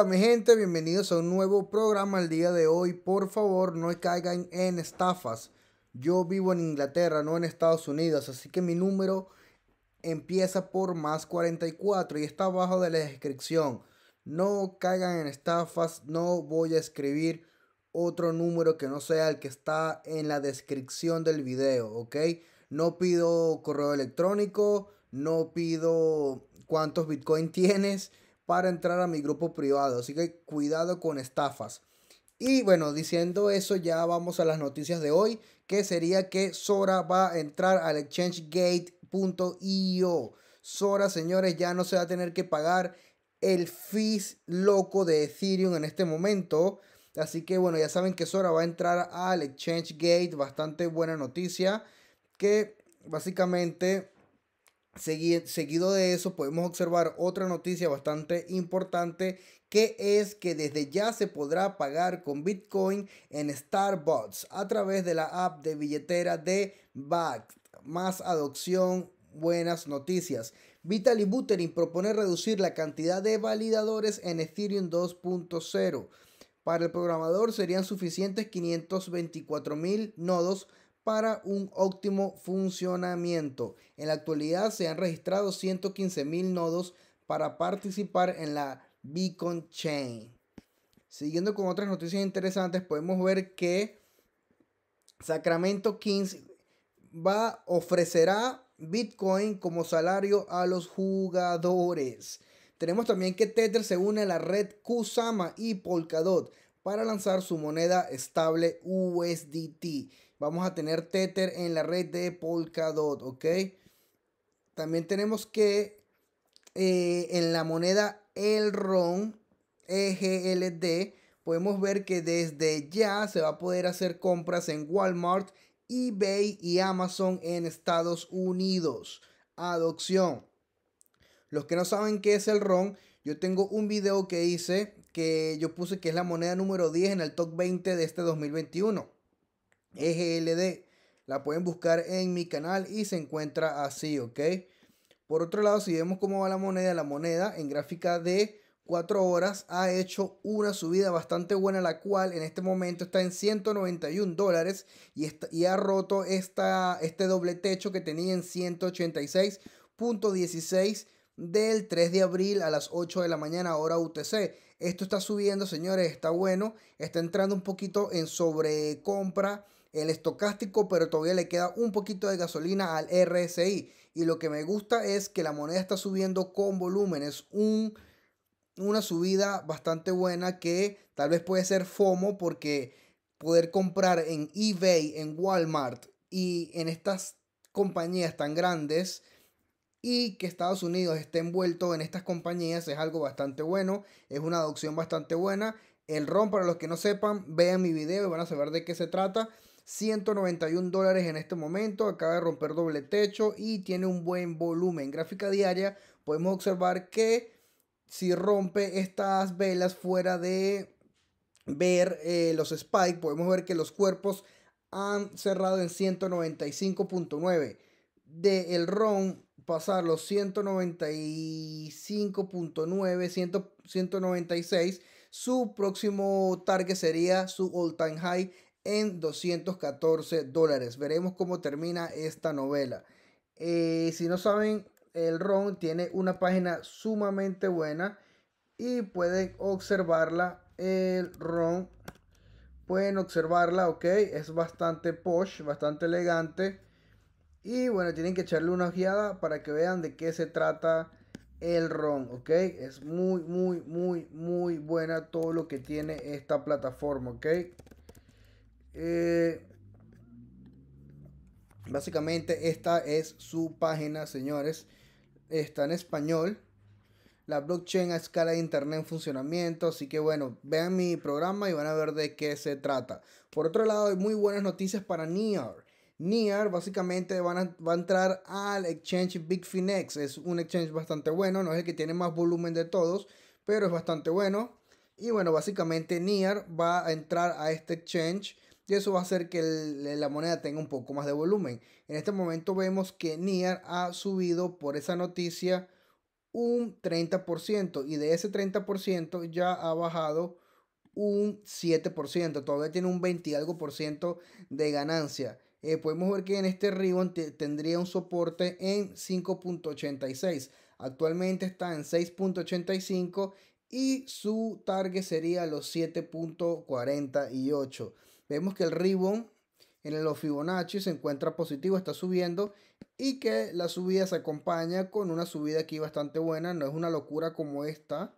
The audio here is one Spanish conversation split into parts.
Hola mi gente, bienvenidos a un nuevo programa el día de hoy. Por favor, no caigan en estafas. Yo vivo en Inglaterra, no en Estados Unidos, así que mi número empieza por más 44 y está abajo de la descripción. No caigan en estafas, no voy a escribir otro número que no sea el que está en la descripción del video, ¿ok? No pido correo electrónico, no pido cuántos bitcoin tienes para entrar a mi grupo privado. Así que cuidado con estafas. Y bueno, diciendo eso, ya vamos a las noticias de hoy, que sería que Sora va a entrar al exchangegate.io. Sora, señores, ya no se va a tener que pagar el fees loco de Ethereum en este momento. Así que bueno, ya saben que Sora va a entrar al Exchange Gate. Bastante buena noticia. Que básicamente seguido de eso podemos observar otra noticia bastante importante que es que desde ya se podrá pagar con Bitcoin en Starbucks a través de la app de billetera de BAC. Más adopción, buenas noticias. Vitaly Buterin propone reducir la cantidad de validadores en Ethereum 2.0. Para el programador serían suficientes 524 mil nodos para un óptimo funcionamiento. En la actualidad se han registrado 115 mil nodos para participar en la Beacon Chain. Siguiendo con otras noticias interesantes, podemos ver que Sacramento Kings va, ofrecerá Bitcoin como salario a los jugadores. Tenemos también que Tether se une a la red Kusama y Polkadot para lanzar su moneda estable USDT. Vamos a tener Tether en la red de Polkadot, ¿ok? También tenemos que eh, en la moneda El RON EGLD podemos ver que desde ya se va a poder hacer compras en Walmart, eBay y Amazon en Estados Unidos. Adopción. Los que no saben qué es el RON, yo tengo un video que hice que yo puse que es la moneda número 10 en el top 20 de este 2021. EGLD. La pueden buscar en mi canal y se encuentra así, ¿ok? Por otro lado, si vemos cómo va la moneda, la moneda en gráfica de 4 horas ha hecho una subida bastante buena, la cual en este momento está en 191 dólares y, y ha roto esta, este doble techo que tenía en 186.16 del 3 de abril a las 8 de la mañana hora UTC. Esto está subiendo, señores, está bueno. Está entrando un poquito en sobrecompra el estocástico, pero todavía le queda un poquito de gasolina al RSI. Y lo que me gusta es que la moneda está subiendo con volúmenes. Un, una subida bastante buena que tal vez puede ser FOMO porque poder comprar en eBay, en Walmart y en estas compañías tan grandes y que Estados Unidos esté envuelto en estas compañías es algo bastante bueno, es una adopción bastante buena. El ROM, para los que no sepan, vean mi video y van a saber de qué se trata. 191 dólares en este momento, acaba de romper doble techo y tiene un buen volumen. Gráfica diaria, podemos observar que si rompe estas velas fuera de ver eh, los spikes, podemos ver que los cuerpos han cerrado en 195.9. Del ROM pasar los 195.9, 196, su próximo target sería su all time high en 214 dólares. Veremos cómo termina esta novela. Eh, si no saben, el RON tiene una página sumamente buena y pueden observarla. El RON pueden observarla, ok, es bastante posh, bastante elegante. Y bueno, tienen que echarle una ojeada para que vean de qué se trata el ron, ¿ok? Es muy, muy, muy, muy buena todo lo que tiene esta plataforma, ¿ok? Eh, básicamente esta es su página, señores. Está en español. La blockchain a escala de internet en funcionamiento. Así que bueno, vean mi programa y van a ver de qué se trata. Por otro lado, hay muy buenas noticias para NIAR. E Nier básicamente va a entrar al exchange Big Finex. Es un exchange bastante bueno, no es el que tiene más volumen de todos, pero es bastante bueno. Y bueno, básicamente Nier va a entrar a este exchange y eso va a hacer que la moneda tenga un poco más de volumen. En este momento vemos que Nier ha subido por esa noticia un 30% y de ese 30% ya ha bajado un 7%, todavía tiene un 20 algo por ciento de ganancia. Eh, podemos ver que en este ribbon tendría un soporte en 5.86. Actualmente está en 6.85 y su target sería los 7.48. Vemos que el ribbon en los Fibonacci se encuentra positivo, está subiendo y que la subida se acompaña con una subida aquí bastante buena, no es una locura como esta,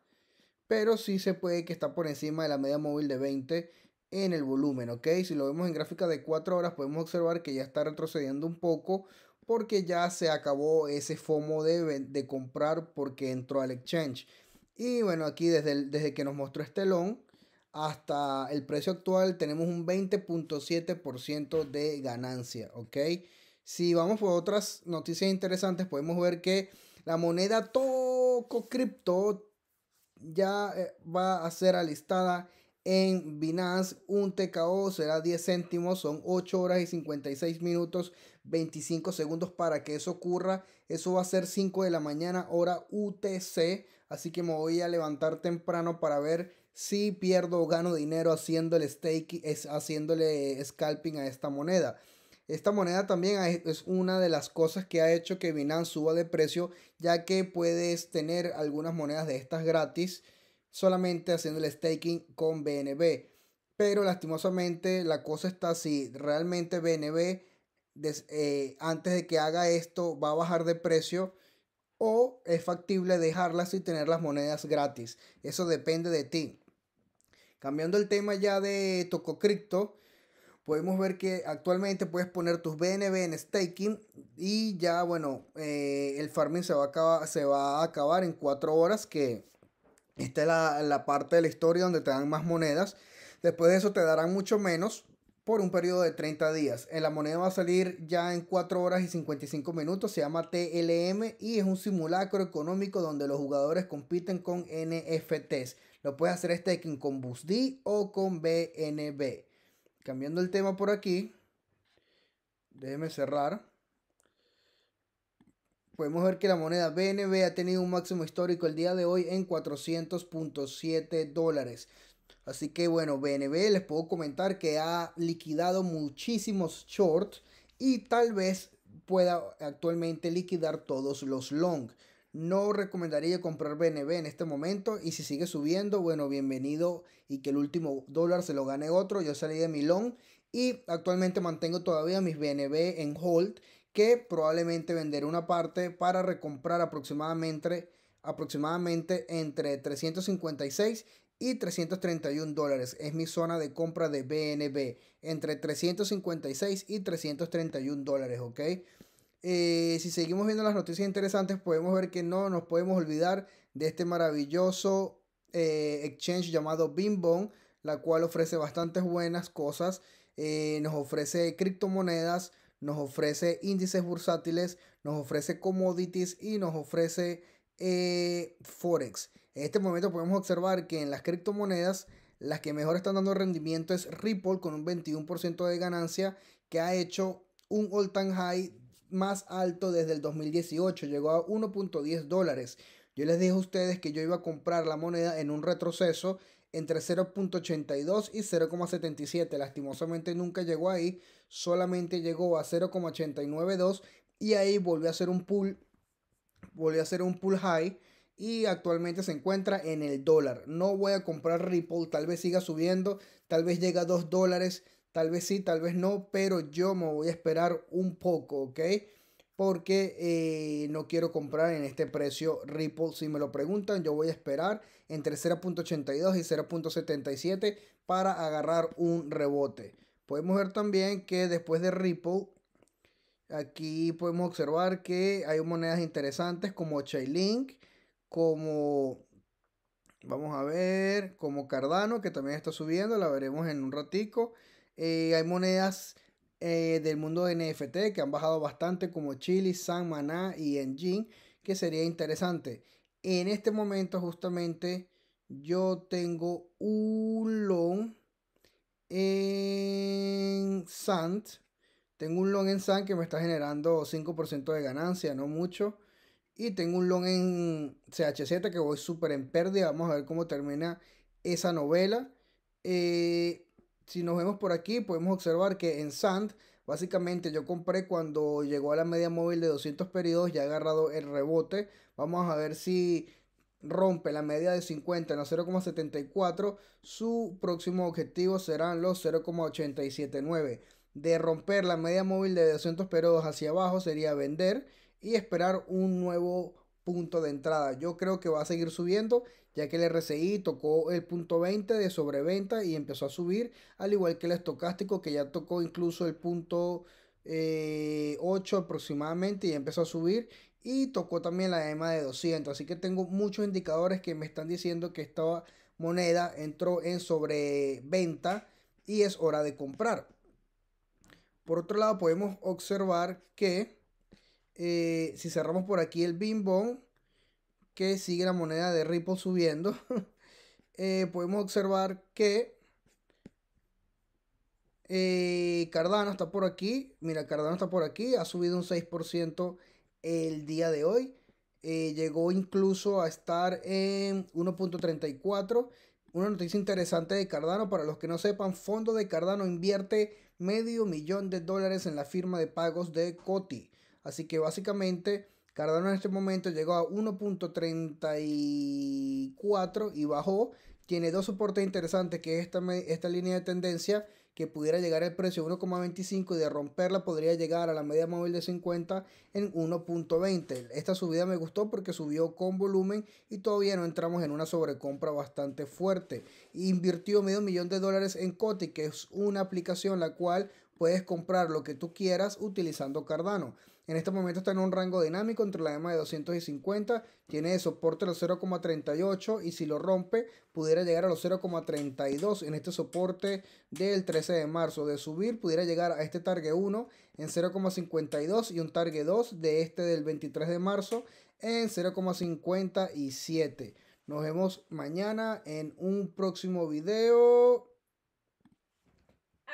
pero sí se puede que está por encima de la media móvil de 20 en el volumen, ¿ok? Si lo vemos en gráfica de 4 horas podemos observar que ya está retrocediendo un poco porque ya se acabó ese FOMO de, comprar porque entró al exchange. Y bueno, aquí desde, desde que nos mostró este long hasta el precio actual tenemos un 20.7% de ganancia, ¿ok? Si vamos por otras noticias interesantes podemos ver que la moneda Toco Crypto ya eh, va a ser alistada en Binance, un TKO será 10 céntimos, son 8 horas y 56 minutos, 25 segundos para que eso ocurra. Eso va a ser 5 de la mañana, hora UTC. Así que me voy a levantar temprano para ver si pierdo o gano dinero haciéndole, es, haciéndole scalping a esta moneda. Esta moneda también es una de las cosas que ha hecho que Binance suba de precio, ya que puedes tener algunas monedas de estas gratis solamente haciendo el staking con BNB. Pero lastimosamente la cosa está así. Realmente BNB eh, antes de que haga esto va a bajar de precio o es factible dejarlas y tener las monedas gratis. Eso depende de ti. Cambiando el tema ya de Tococrypto podemos ver que actualmente puedes poner tus BNB en staking y ya bueno, eh, el farming se va, a acabar, se va a acabar en 4 horas que esta es la, parte de la historia donde te dan más monedas. Después de eso te darán mucho menos por un periodo de 30 días. La moneda va a salir ya en 4 horas y 55 minutos, se llama TLM y es un simulacro económico donde los jugadores compiten con NFTs. Lo puedes hacer staking con BUSD o con BNB. Cambiando el tema por aquí, déjeme cerrar podemos ver que la moneda BNB ha tenido un máximo histórico el día de hoy en 400.7 dólares. Así que bueno, BNB les puedo comentar que ha liquidado muchísimos shorts y tal vez pueda actualmente liquidar todos los long. No recomendaría comprar BNB en este momento y si sigue subiendo, bueno, bienvenido y que el último dólar se lo gane otro. Yo salí de mi long y actualmente mantengo todavía mis BNB en hold que probablemente vender una parte para recomprar aproximadamente, aproximadamente entre 356 y 331 dólares. Es mi zona de compra de BNB. Entre 356 y 331 dólares, ¿ok? Eh, si seguimos viendo las noticias interesantes, podemos ver que no nos podemos olvidar de este maravilloso eh, exchange llamado Bimbon, la cual ofrece bastantes buenas cosas. Eh, nos ofrece criptomonedas, nos ofrece índices bursátiles, nos ofrece commodities y nos ofrece eh, forex. En este momento podemos observar que en las criptomonedas las que mejor están dando rendimiento es Ripple con un 21% de ganancia que ha hecho un all time high más alto desde el 2018, llegó a 1.10 dólares. Yo les dije a ustedes que yo iba a comprar la moneda en un retroceso entre 0.82 y 0.77. Lastimosamente nunca llegó ahí, solamente llegó a 0.892 y ahí volvió a hacer un pull, volvió a hacer un pull high y actualmente se encuentra en el dólar. No voy a comprar Ripple, tal vez siga subiendo, tal vez llega a 2 dólares, tal vez sí, tal vez no, pero yo me voy a esperar un poco, ¿ok? porque eh, no quiero comprar en este precio Ripple. Si me lo preguntan, yo voy a esperar entre 0.82 y 0.77 para agarrar un rebote. Podemos ver también que después de Ripple, aquí podemos observar que hay monedas interesantes como Chainlink, como vamos a ver, como Cardano, que también está subiendo, la veremos en un ratico. Eh, hay monedas eh, del mundo de NFT que han bajado bastante como Chili, San Maná y Engine, que sería interesante. En este momento justamente yo tengo un long en Sand. Tengo un long en Sand que me está generando 5% de ganancia, no mucho. Y tengo un long en CHZ que voy súper en pérdida. Vamos a ver cómo termina esa novela. Eh, si nos vemos por aquí, podemos observar que en Sand, básicamente yo compré cuando llegó a la media móvil de 200 periodos, ya ha agarrado el rebote. Vamos a ver si rompe la media de 50 en los 0,74, su próximo objetivo serán los 0,879. De romper la media móvil de 200 periodos hacia abajo sería vender y esperar un nuevo punto de entrada. Yo creo que va a seguir subiendo, ya que el RSI tocó el punto 20 de sobreventa y empezó a subir, al igual que el estocástico, que ya tocó incluso el punto 8 eh, aproximadamente y empezó a subir. Y tocó también la EMA de 200. Así que tengo muchos indicadores que me están diciendo que esta moneda entró en sobreventa y es hora de comprar. Por otro lado, podemos observar que eh, si cerramos por aquí el bimbón, que sigue la moneda de Ripple subiendo, eh, podemos observar que eh, Cardano está por aquí. Mira, Cardano está por aquí. Ha subido un 6% el día de hoy. llegó incluso a estar en 1.34. Una noticia interesante de Cardano, para los que no sepan, fondo de Cardano invierte medio millón de dólares en la firma de pagos de Coti. Así que básicamente Cardano en este momento llegó a 1.34 y bajó. Tiene dos soportes interesantes, que esta, línea de tendencia, que pudiera llegar al precio 1.25 y de romperla podría llegar a la media móvil de 50 en 1.20. Esta subida me gustó porque subió con volumen y todavía no entramos en una sobrecompra bastante fuerte. Invirtió medio millón de dólares en Coti, que es una aplicación la cual puedes comprar lo que tú quieras utilizando Cardano. En este momento está en un rango dinámico entre la EMA de 250, tiene de soporte los 0,38 y si lo rompe pudiera llegar a los 0,32 en este soporte del 13 de marzo. De subir pudiera llegar a este target 1 en 0,52 y un target 2 de este del 23 de marzo en 0,57. Nos vemos mañana en un próximo video.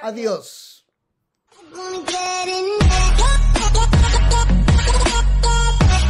Adiós.